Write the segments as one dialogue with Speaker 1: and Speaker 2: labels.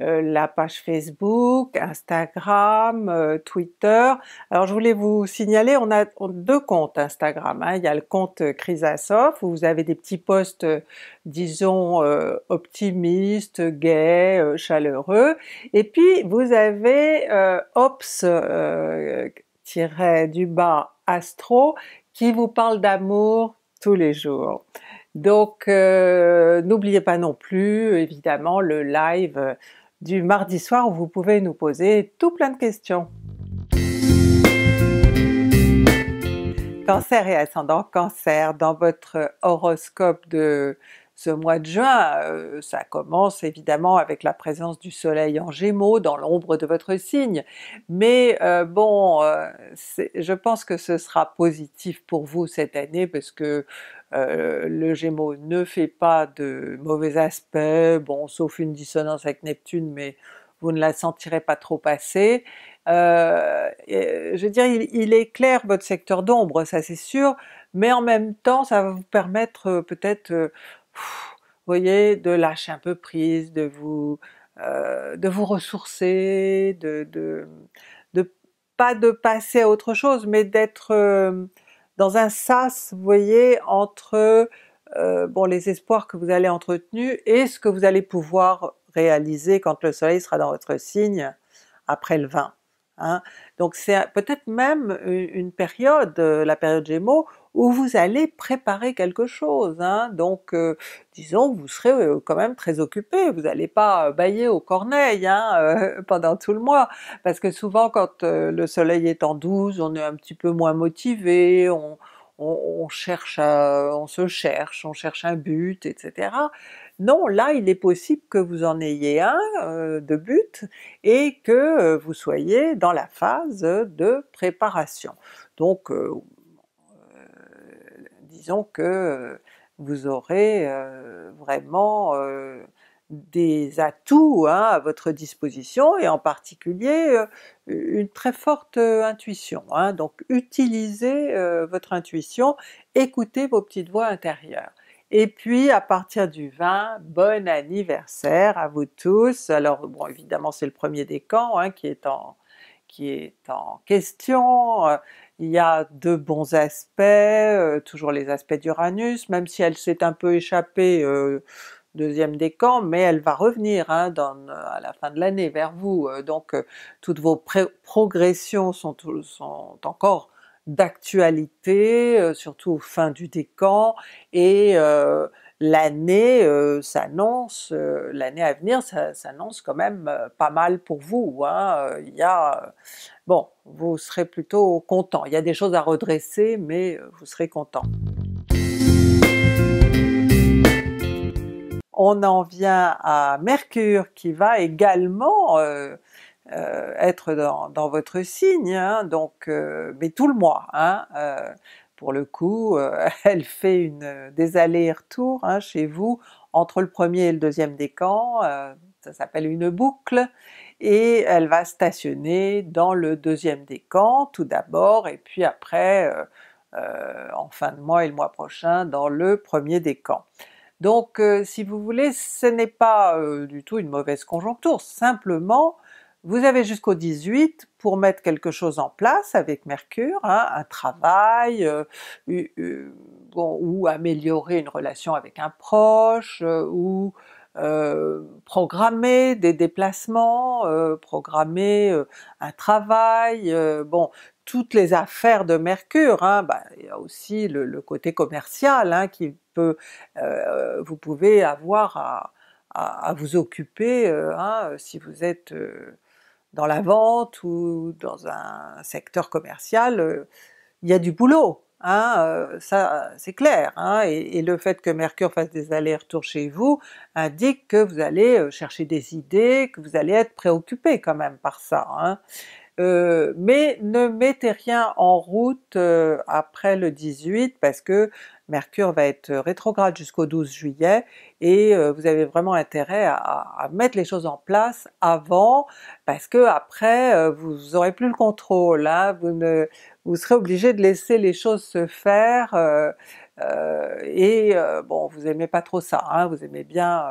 Speaker 1: euh, la page Facebook, Instagram, euh, Twitter. Alors je voulais vous signaler, on a deux comptes Instagram. Hein. Il y a le compte Chrysasoph où vous avez des petits posts, euh, disons, optimistes, gais, chaleureux. Et puis vous avez Ops tiré du bas Astro qui vous parle d'amour tous les jours. Donc n'oubliez pas non plus évidemment le live du mardi soir où vous pouvez nous poser tout plein de questions. Cancer et ascendant Cancer, dans votre horoscope de ce mois de juin, euh, ça commence évidemment avec la présence du soleil en Gémeaux dans l'ombre de votre signe, mais euh, bon, euh, je pense que ce sera positif pour vous cette année parce que le Gémeaux ne fait pas de mauvais aspects, bon sauf une dissonance avec Neptune, mais vous ne la sentirez pas trop passer. je veux dire, il, il éclaire votre secteur d'ombre, ça c'est sûr, mais en même temps ça va vous permettre peut-être voyez, de lâcher un peu prise, de vous, euh, de vous ressourcer, de, de, pas de passer à autre chose, mais d'être euh, dans un sas, vous voyez, entre euh, bon, les espoirs que vous allez entretenus et ce que vous allez pouvoir réaliser quand le soleil sera dans votre signe après le 20. Hein. Donc c'est peut-être même une période, euh, la période Gémeaux, où vous allez préparer quelque chose. Hein. Donc euh, disons vous serez euh, quand même très occupé, vous n'allez pas bailler aux corneilles hein, pendant tout le mois, parce que souvent quand le soleil est en 12, on est un petit peu moins motivé, on, on, cherche, on se cherche, on cherche un but, etc. Non, là, il est possible que vous en ayez un euh, de but et que euh, vous soyez dans la phase de préparation. Donc, euh, disons que vous aurez vraiment des atouts hein, à votre disposition et en particulier une très forte intuition. Hein. donc utilisez votre intuition, écoutez vos petites voix intérieures. Et puis à partir du 20, bon anniversaire à vous tous! Alors bon évidemment c'est le premier décan hein, qui est en qui est en question, il y a deux bons aspects, euh, toujours les aspects d'Uranus, même si elle s'est un peu échappée euh, deuxième décan, mais elle va revenir hein, à la fin de l'année vers vous, euh, donc toutes vos progressions sont encore d'actualité, euh, surtout fin du décan, et euh, l'année euh, s'annonce, l'année à venir s'annonce quand même pas mal pour vous. Hein. il y a, bon, vous serez plutôt content. Il y a des choses à redresser, mais vous serez content. On en vient à Mercure qui va également euh, être dans, votre signe, hein, donc, euh, mais tout le mois. Hein, euh, pour le coup, elle fait une, des allers-retours hein, chez vous entre le premier et le deuxième décan, ça s'appelle une boucle, et elle va stationner dans le deuxième décan tout d'abord, et puis après en fin de mois et le mois prochain dans le premier décan. Donc si vous voulez, ce n'est pas du tout une mauvaise conjoncture, simplement vous avez jusqu'au 18 pour mettre quelque chose en place avec Mercure, hein, un travail, euh, bon, ou améliorer une relation avec un proche, euh, ou euh, programmer des déplacements, programmer un travail, bon, toutes les affaires de Mercure, hein, bah, il hein, y a aussi le, côté commercial hein, qui peut, vous pouvez avoir à, à, vous occuper si vous êtes dans la vente ou dans un secteur commercial, euh, il y a du boulot, hein, euh, ça c'est clair. Hein, et, le fait que Mercure fasse des allers-retours chez vous indique que vous allez euh, chercher des idées, que vous allez être préoccupé quand même par ça. Hein. Euh, mais ne mettez rien en route euh, après le 18 parce que Mercure va être rétrograde jusqu'au 12 juillet et euh, vous avez vraiment intérêt à, mettre les choses en place avant parce que après vous aurez plus le contrôle, hein. vous, serez obligé de laisser les choses se faire et bon vous aimez pas trop ça, hein. vous aimez bien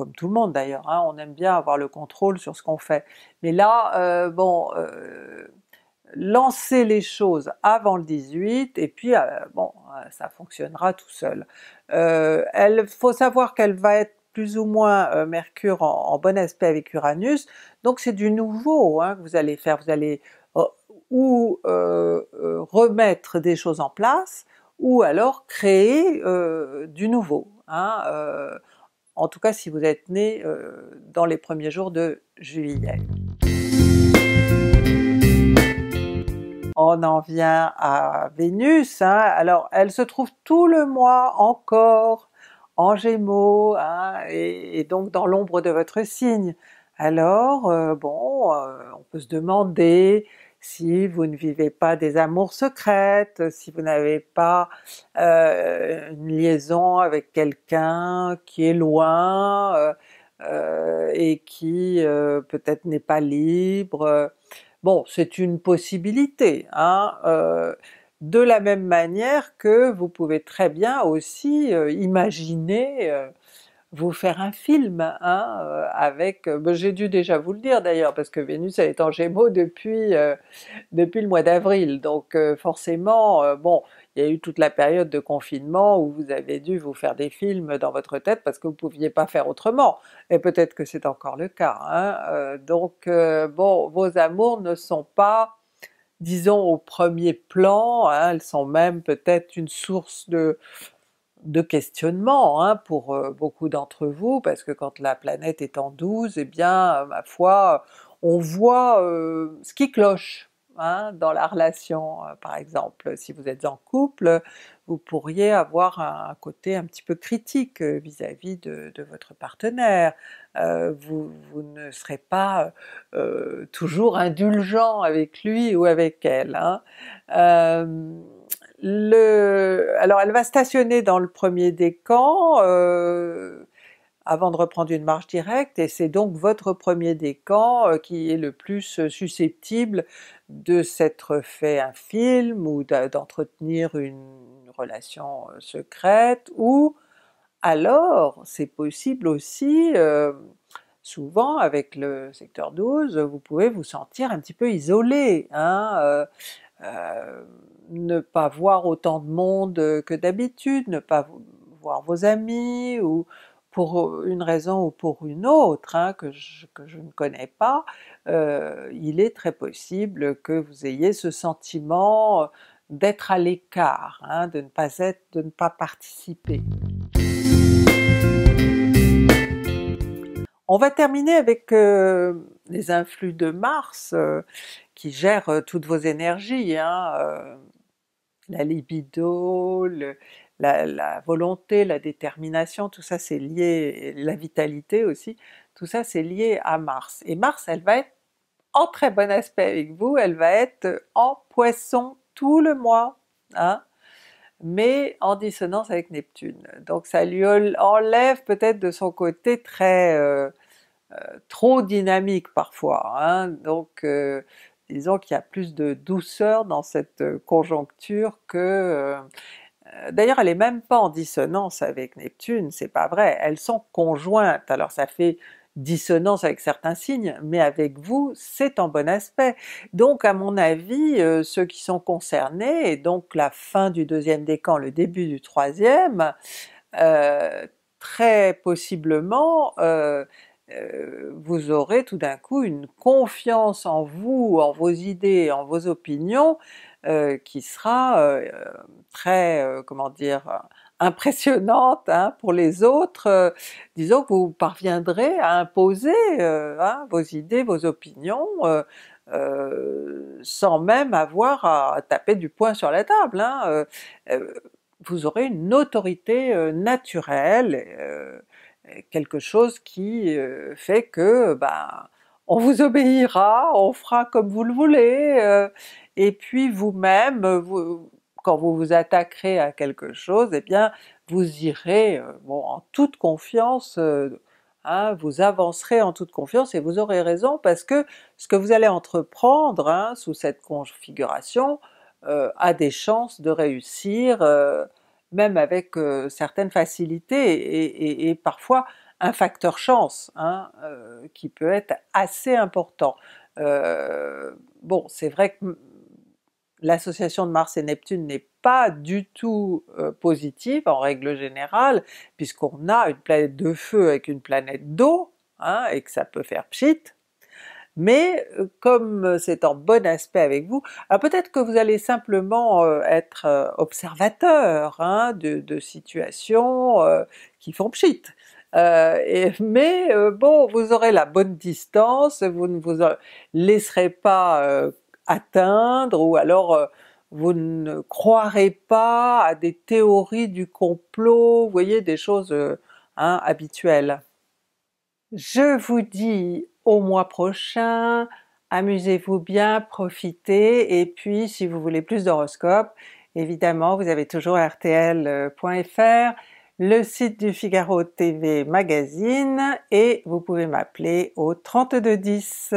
Speaker 1: comme tout le monde d'ailleurs, hein, on aime bien avoir le contrôle sur ce qu'on fait. Mais là, euh, bon, euh, lancer les choses avant le 18, et puis euh, bon, ça fonctionnera tout seul. elle faut savoir qu'elle va être plus ou moins Mercure en, bon aspect avec Uranus, donc c'est du nouveau hein, que vous allez faire, vous allez ou remettre des choses en place, ou alors créer du nouveau. Hein, en tout cas si vous êtes né euh, dans les premiers jours de juillet. on en vient à Vénus. Hein. Alors elle se trouve tout le mois encore en Gémeaux hein, et, donc dans l'ombre de votre signe. Alors euh, bon, euh, on peut se demander si vous ne vivez pas des amours secrètes, si vous n'avez pas euh, une liaison avec quelqu'un qui est loin euh, euh, et qui peut-être n'est pas libre. Bon, c'est une possibilité. Hein? de la même manière que vous pouvez très bien aussi imaginer vous faire un film hein, euh, avec, euh, ben, j'ai dû déjà vous le dire d'ailleurs parce que Vénus elle est en Gémeaux depuis euh, depuis le mois d'avril, donc forcément bon il y a eu toute la période de confinement où vous avez dû vous faire des films dans votre tête parce que vous ne pouviez pas faire autrement, et peut-être que c'est encore le cas. Hein, donc bon, vos amours ne sont pas disons au premier plan, hein, elles sont même peut-être une source de de questionnement hein, pour euh, beaucoup d'entre vous, parce que quand la planète est en 12, eh bien, euh, ma foi, on voit euh, ce qui cloche hein, dans la relation. Par exemple, si vous êtes en couple, vous pourriez avoir un, côté un petit peu critique vis-à-vis de, votre partenaire. vous, ne serez pas toujours indulgent avec lui ou avec elle. Hein alors elle va stationner dans le premier décan euh, avant de reprendre une marche directe, et c'est donc votre premier décan euh, qui est le plus euh, susceptible de s'être fait un film ou d'entretenir une relation secrète, ou alors c'est possible aussi souvent avec le secteur 12, vous pouvez vous sentir un petit peu isolé, hein, euh, ne pas voir autant de monde euh, que d'habitude, ne pas voir vos amis, ou pour euh, une raison ou pour une autre hein, que, je, ne connais pas, il est très possible que vous ayez ce sentiment d'être à l'écart, hein, de ne pas être, de ne pas participer. On va terminer avec les influx de Mars euh, qui gèrent euh, toutes vos énergies, hein, euh, la libido, la, volonté, la détermination, tout ça c'est lié, la vitalité aussi, tout ça c'est lié à Mars. Et Mars elle va être en très bon aspect avec vous, elle va être en Poisson tout le mois, hein, mais en dissonance avec Neptune. Donc ça lui enlève peut-être de son côté très euh, trop dynamique parfois. Hein. donc euh, disons qu'il y a plus de douceur dans cette euh, conjoncture que... D'ailleurs, elle n'est même pas en dissonance avec Neptune, c'est pas vrai, elles sont conjointes, alors ça fait dissonance avec certains signes, mais avec vous, c'est en bon aspect. Donc à mon avis, ceux qui sont concernés, et donc la fin du deuxième décan, le début du troisième, très possiblement euh, vous aurez tout d'un coup une confiance en vous, en vos idées, en vos opinions, euh, qui sera euh, très, comment dire, impressionnante hein, pour les autres. disons que vous parviendrez à imposer hein, vos idées, vos opinions, sans même avoir à taper du poing sur la table. Hein. vous aurez une autorité naturelle quelque chose qui euh, fait que ben on vous obéira, on fera comme vous le voulez, euh, et puis vous-même, quand vous vous attaquerez à quelque chose, eh bien vous irez euh, bon, en toute confiance, hein, vous avancerez en toute confiance et vous aurez raison parce que ce que vous allez entreprendre hein, sous cette configuration a des chances de réussir même avec euh, certaines facilités et, parfois un facteur chance hein, euh, qui peut être assez important. Euh, bon, c'est vrai que hum, l'association de Mars et Neptune n'est pas du tout positive en règle générale, puisqu'on a une planète de feu avec une planète d'eau, hein, et que ça peut faire pchit, mais euh, comme euh, c'est en bon aspect avec vous, ah, peut-être que vous allez simplement euh, être observateur hein, de, situations qui font pchit. mais bon, vous aurez la bonne distance, vous ne vous laisserez pas atteindre, ou alors vous ne croirez pas à des théories du complot, vous voyez, des choses hein, habituelles. Je vous dis au mois prochain, amusez-vous bien, profitez, et puis si vous voulez plus d'horoscopes, évidemment vous avez toujours rtl.fr, le site du Figaro TV Magazine, et vous pouvez m'appeler au 3210.